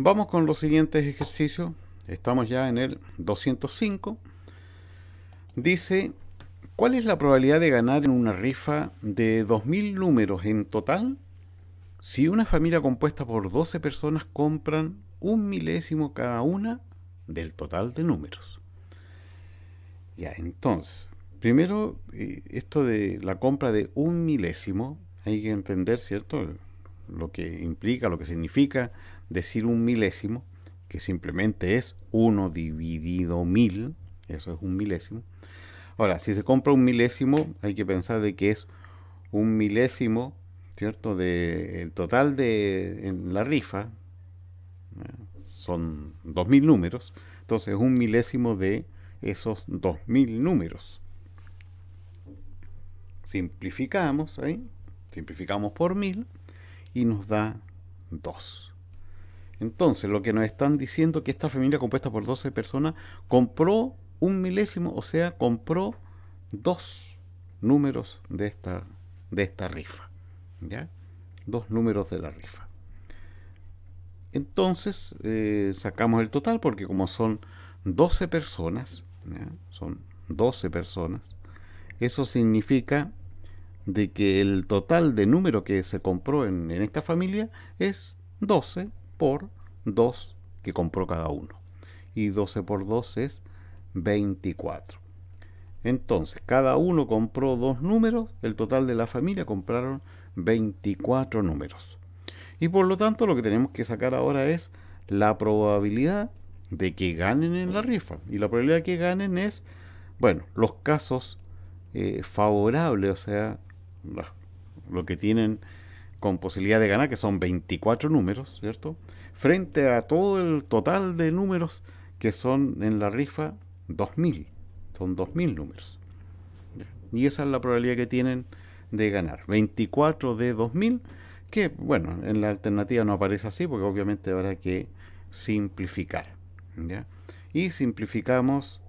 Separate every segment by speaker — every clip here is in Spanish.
Speaker 1: Vamos con los siguientes ejercicios. Estamos ya en el 205. Dice, ¿cuál es la probabilidad de ganar en una rifa de 2.000 números en total si una familia compuesta por 12 personas compran un milésimo cada una del total de números? Ya, entonces, primero, eh, esto de la compra de un milésimo, hay que entender, ¿cierto? lo que implica, lo que significa decir un milésimo, que simplemente es 1 dividido mil eso es un milésimo. Ahora, si se compra un milésimo, hay que pensar de que es un milésimo, ¿cierto? De total de en la rifa ¿eh? son dos mil números, entonces es un milésimo de esos mil números. Simplificamos ahí, simplificamos por mil y nos da 2. Entonces, lo que nos están diciendo es que esta familia compuesta por 12 personas compró un milésimo, o sea, compró dos números de esta, de esta rifa. ¿Ya? Dos números de la rifa. Entonces, eh, sacamos el total porque como son 12 personas, son 12 personas, eso significa de que el total de número que se compró en, esta familia es 12 por 2 que compró cada uno. Y 12 por 2 es 24. Entonces, cada uno compró dos números, el total de la familia compraron 24 números. Y por lo tanto, lo que tenemos que sacar ahora es la probabilidad de que ganen en la rifa. Y la probabilidad de que ganen es, bueno, los casos eh, favorables, o sea, lo que tienen con posibilidad de ganar, que son 24 números, ¿cierto? Frente a todo el total de números que son en la rifa 2.000, son 2.000 números. Y esa es la probabilidad que tienen de ganar. 24 de 2.000, que bueno, en la alternativa no aparece así, porque obviamente habrá que simplificar. Y simplificamos,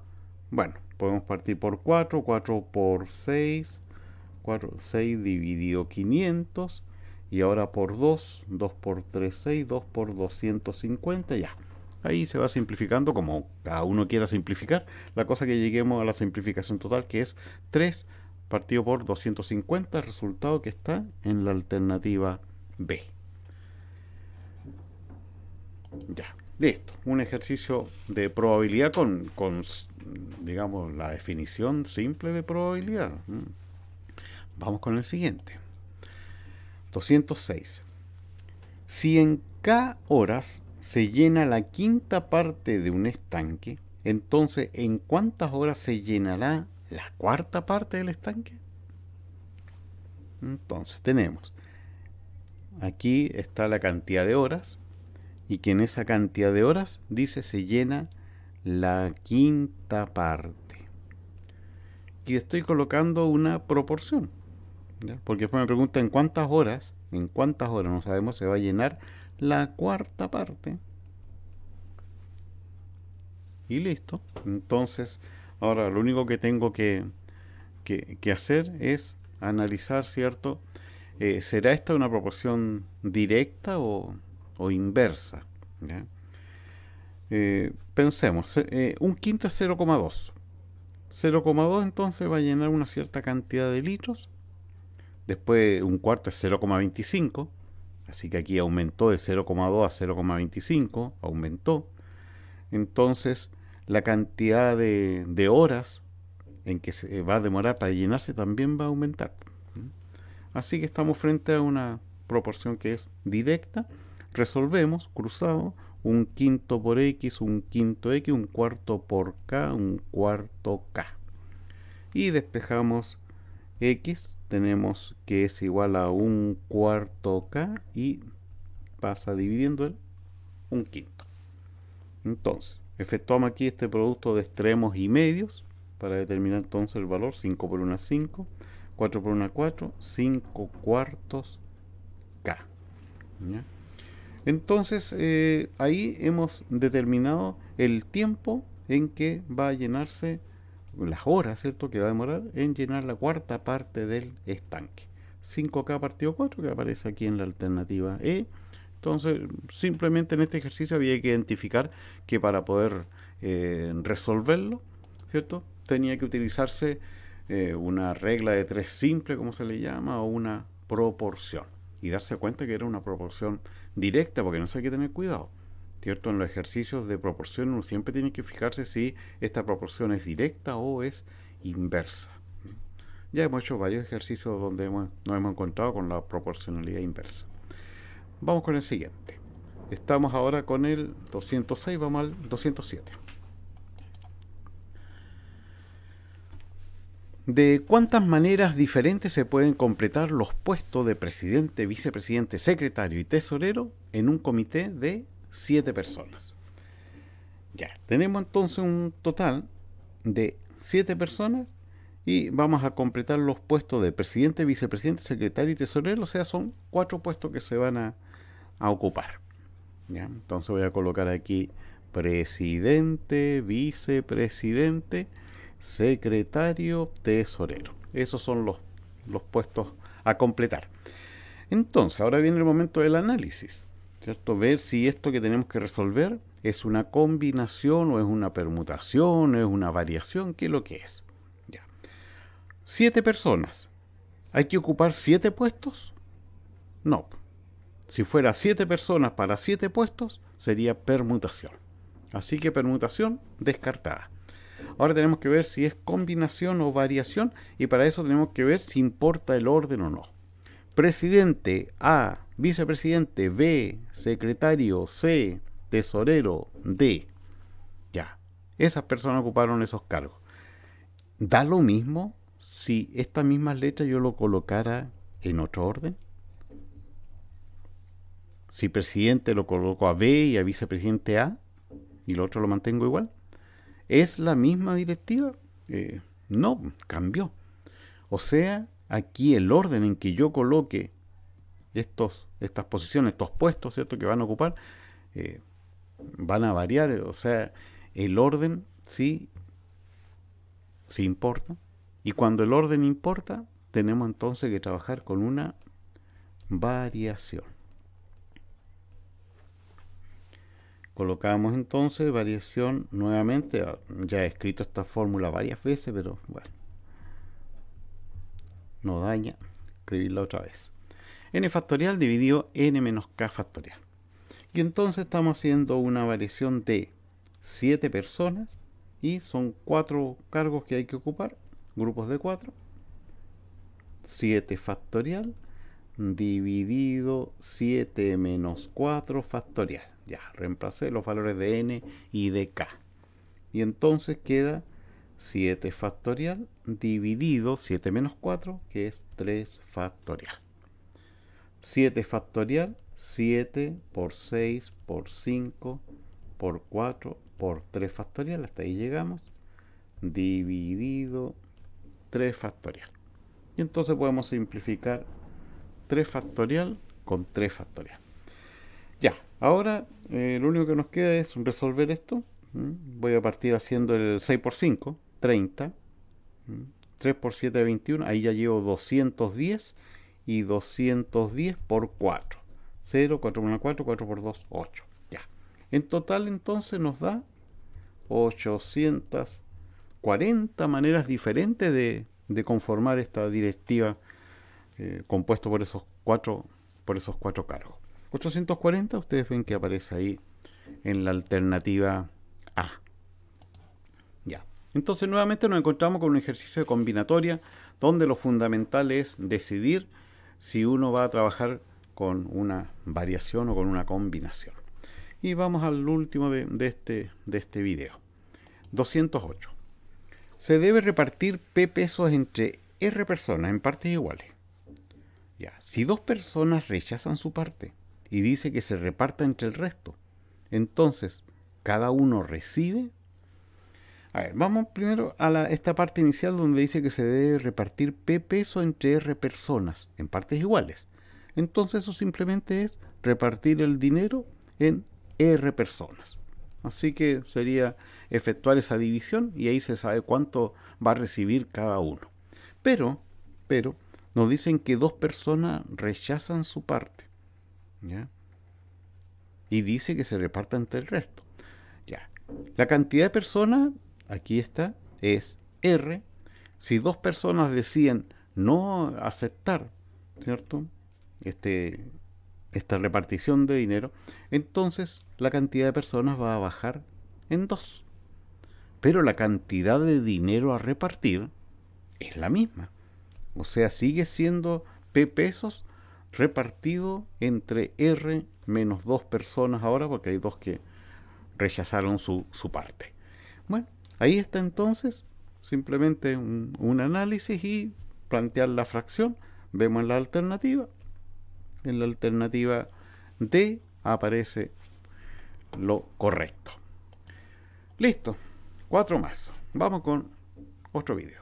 Speaker 1: bueno, podemos partir por 4, 4 por 6, 6 dividido 500 y ahora por 2, 2 por 3, 6, 2 por 250, ya. Ahí se va simplificando como cada uno quiera simplificar. La cosa que lleguemos a la simplificación total que es 3 partido por 250, resultado que está en la alternativa B. Ya, listo. Un ejercicio de probabilidad con, con digamos, la definición simple de probabilidad. Vamos con el siguiente. 206. Si en K horas se llena la quinta parte de un estanque, entonces ¿en cuántas horas se llenará la cuarta parte del estanque? Entonces tenemos, aquí está la cantidad de horas y que en esa cantidad de horas dice se llena la quinta parte. Y estoy colocando una proporción, porque después me en cuántas horas, en cuántas horas, no sabemos, se va a llenar la cuarta parte. Y listo. Entonces, ahora lo único que tengo que, que, hacer es analizar, ¿cierto? Eh, ¿Será esta una proporción directa o, inversa? Eh, pensemos, eh, un quinto es 0,2. 0,2 entonces va a llenar una cierta cantidad de litros Después un cuarto es 0,25. Así que aquí aumentó de 0,2 a 0,25. Aumentó. Entonces la cantidad de, horas en que se va a demorar para llenarse también va a aumentar. Así que estamos frente a una proporción que es directa. Resolvemos cruzado un quinto por x, un quinto x, un cuarto por k, un cuarto k. Y despejamos x tenemos que es igual a un cuarto k y pasa dividiendo el un quinto entonces efectuamos aquí este producto de extremos y medios para determinar entonces el valor 5 por 1 es 5 4 por 1 4 5 cuartos k entonces eh, ahí hemos determinado el tiempo en que va a llenarse las horas, ¿cierto?, que va a demorar en llenar la cuarta parte del estanque. 5K partido 4 que aparece aquí en la alternativa E. Entonces, simplemente en este ejercicio había que identificar que para poder eh, resolverlo, ¿cierto? Tenía que utilizarse eh, una regla de tres simple, como se le llama, o una proporción. Y darse cuenta que era una proporción directa, porque no sé hay que tener cuidado. En los ejercicios de proporción uno siempre tiene que fijarse si esta proporción es directa o es inversa. Ya hemos hecho varios ejercicios donde nos hemos encontrado con la proporcionalidad inversa. Vamos con el siguiente. Estamos ahora con el 206, vamos al 207. ¿De cuántas maneras diferentes se pueden completar los puestos de presidente, vicepresidente, secretario y tesorero en un comité de siete personas. Ya, tenemos entonces un total de siete personas y vamos a completar los puestos de presidente, vicepresidente, secretario y tesorero, o sea, son cuatro puestos que se van a, ocupar. ¿ya? Entonces voy a colocar aquí presidente, vicepresidente, secretario, tesorero. Esos son los, los puestos a completar. Entonces, ahora viene el momento del análisis. Ver si esto que tenemos que resolver es una combinación o es una permutación, o es una variación, qué es lo que es. Siete personas. ¿Hay que ocupar siete puestos? No. Si fuera siete personas para siete puestos, sería permutación. Así que permutación descartada. Ahora tenemos que ver si es combinación o variación y para eso tenemos que ver si importa el orden o no. Presidente A vicepresidente, B, secretario, C, tesorero, D. Ya, esas personas ocuparon esos cargos. ¿Da lo mismo si esta misma letra yo lo colocara en otro orden? Si presidente lo coloco a B y a vicepresidente A y el otro lo mantengo igual. ¿Es la misma directiva? Eh, no, cambió. O sea, aquí el orden en que yo coloque estos, estas posiciones, estos puestos ¿cierto? que van a ocupar, eh, van a variar, o sea, el orden sí, sí importa, y cuando el orden importa, tenemos entonces que trabajar con una variación. Colocamos entonces variación nuevamente, ah, ya he escrito esta fórmula varias veces, pero bueno, no daña escribirla otra vez n factorial dividido n menos k factorial. Y entonces estamos haciendo una variación de 7 personas y son 4 cargos que hay que ocupar, grupos de 4. 7 factorial dividido 7 menos 4 factorial. Ya, reemplacé los valores de n y de k. Y entonces queda 7 factorial dividido 7 menos 4, que es 3 factorial. 7 factorial, 7 por 6 por 5 por 4 por 3 factorial, hasta ahí llegamos, dividido 3 factorial. Y entonces podemos simplificar 3 factorial con 3 factorial. Ya, ahora eh, lo único que nos queda es resolver esto. Voy a partir haciendo el 6 por 5, 30. 3 por 7, 21. Ahí ya llevo 210 y 210 por 4. 0, 4 por 4, 4 por 2, 8. Ya. En total entonces nos da 840 maneras diferentes de, conformar esta directiva eh, compuesto por esos cuatro por esos cuatro cargos. 840 ustedes ven que aparece ahí en la alternativa A. Ya. Entonces nuevamente nos encontramos con un ejercicio de combinatoria donde lo fundamental es decidir si uno va a trabajar con una variación o con una combinación. Y vamos al último de, este, de este video. 208. Se debe repartir P pesos entre R personas en partes iguales. Ya. Si dos personas rechazan su parte y dice que se reparta entre el resto, entonces cada uno recibe a ver, vamos primero a esta parte inicial donde dice que se debe repartir P peso entre R personas en partes iguales. Entonces eso simplemente es repartir el dinero en R personas. Así que sería efectuar esa división y ahí se sabe cuánto va a recibir cada uno. Pero, pero, nos dicen que dos personas rechazan su parte. ¿ya? Y dice que se reparta entre el resto. ¿ya? La cantidad de personas aquí está, es R. Si dos personas deciden no aceptar, ¿cierto? Este, esta repartición de dinero, entonces la cantidad de personas va a bajar en dos. Pero la cantidad de dinero a repartir es la misma. O sea, sigue siendo P pesos repartido entre R menos dos personas ahora, porque hay dos que rechazaron su, su parte. Bueno, Ahí está entonces simplemente un, análisis y plantear la fracción. Vemos la alternativa. En la alternativa D aparece lo correcto. Listo. Cuatro más. Vamos con otro vídeo.